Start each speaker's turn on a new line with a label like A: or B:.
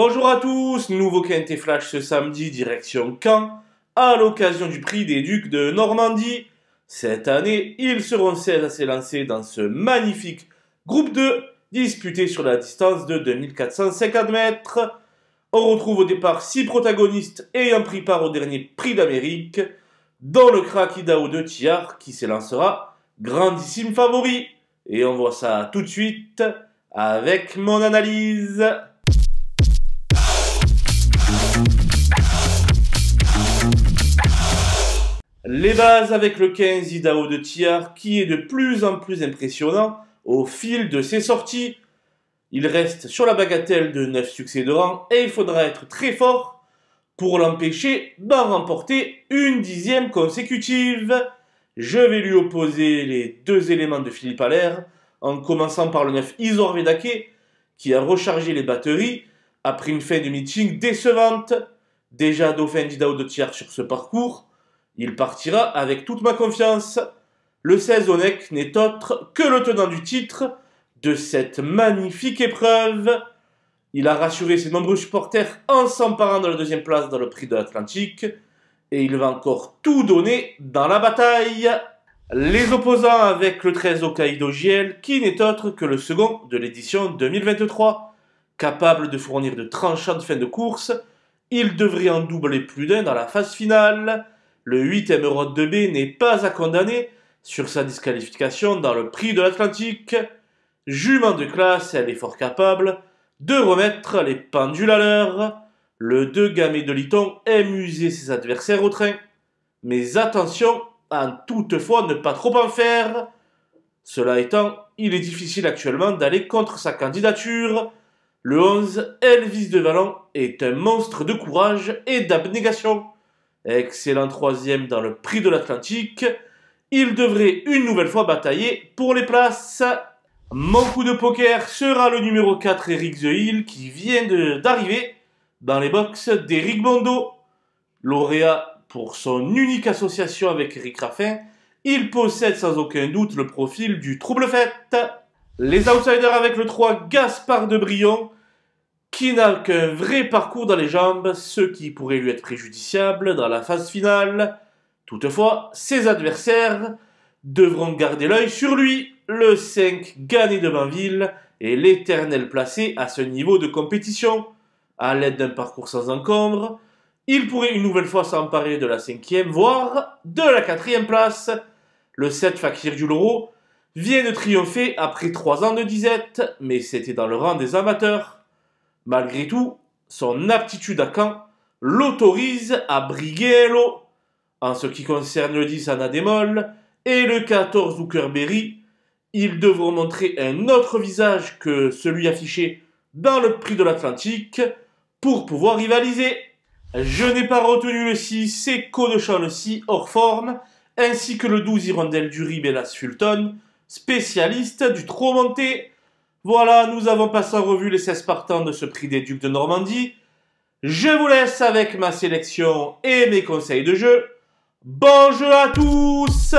A: Bonjour à tous, nouveau Quinté Flash ce samedi direction Caen, à l'occasion du prix des Ducs de Normandie. Cette année, ils seront 16 à s'élancer dans ce magnifique groupe 2, disputé sur la distance de 2450 mètres. On retrouve au départ 6 protagonistes ayant pris part au dernier prix d'Amérique, dont le Krakidao de Tiard qui s'élancera grandissime favori. Et on voit ça tout de suite avec mon analyse. Les bases avec le 15 Idao de Tiar, qui est de plus en plus impressionnant au fil de ses sorties. Il reste sur la bagatelle de 9 succès de rang et il faudra être très fort pour l'empêcher d'en remporter une dixième consécutive. Je vais lui opposer les deux éléments de Philippe Allaire en commençant par le 9 Isor Vedake qui a rechargé les batteries après une fin de meeting décevante. Déjà dauphin d'Idao de Tiar sur ce parcours il partira avec toute ma confiance. Le 16 Onec n'est autre que le tenant du titre de cette magnifique épreuve. Il a rassuré ses nombreux supporters en s'emparant de la deuxième place dans le prix de l'Atlantique et il va encore tout donner dans la bataille. Les opposants avec le 13 Okaido GL, qui n'est autre que le second de l'édition 2023. Capable de fournir de tranchantes de fin de course, il devrait en doubler plus d'un dans la phase finale. Le 8 Euro de B n'est pas à condamner sur sa disqualification dans le prix de l'Atlantique. Jument de classe, elle est fort capable de remettre les pendules à l'heure. Le 2 gamé de Liton aime user ses adversaires au train. Mais attention à toutefois ne pas trop en faire. Cela étant, il est difficile actuellement d'aller contre sa candidature. Le 11, Elvis de Vallon est un monstre de courage et d'abnégation. Excellent troisième dans le prix de l'Atlantique. Il devrait une nouvelle fois batailler pour les places. Mon coup de poker sera le numéro 4 Eric The qui vient d'arriver dans les box d'Eric Bondo. Lauréat pour son unique association avec Eric Raffin, il possède sans aucun doute le profil du trouble fête. Les outsiders avec le 3 Gaspard de Brion qui n'a qu'un vrai parcours dans les jambes, ce qui pourrait lui être préjudiciable dans la phase finale. Toutefois, ses adversaires devront garder l'œil sur lui, le 5 gagné de Ville et l'éternel placé à ce niveau de compétition. À l'aide d'un parcours sans encombre, il pourrait une nouvelle fois s'emparer de la cinquième, voire de la quatrième place. Le 7 Fakir du Loro vient de triompher après trois ans de disette, mais c'était dans le rang des amateurs. Malgré tout, son aptitude à camp l'autorise à briguer l'eau. en ce qui concerne le 10 Anadémol et le 14 Zuckerberry. Ils devront montrer un autre visage que celui affiché dans le prix de l'Atlantique pour pouvoir rivaliser. Je n'ai pas retenu le 6 Seco de le 6 hors forme, ainsi que le 12 Hirondelle du Ribellas Fulton, spécialiste du trop monté voilà, nous avons passé en revue les 16 partants de ce prix des Ducs de Normandie. Je vous laisse avec ma sélection et mes conseils de jeu. Bon jeu à tous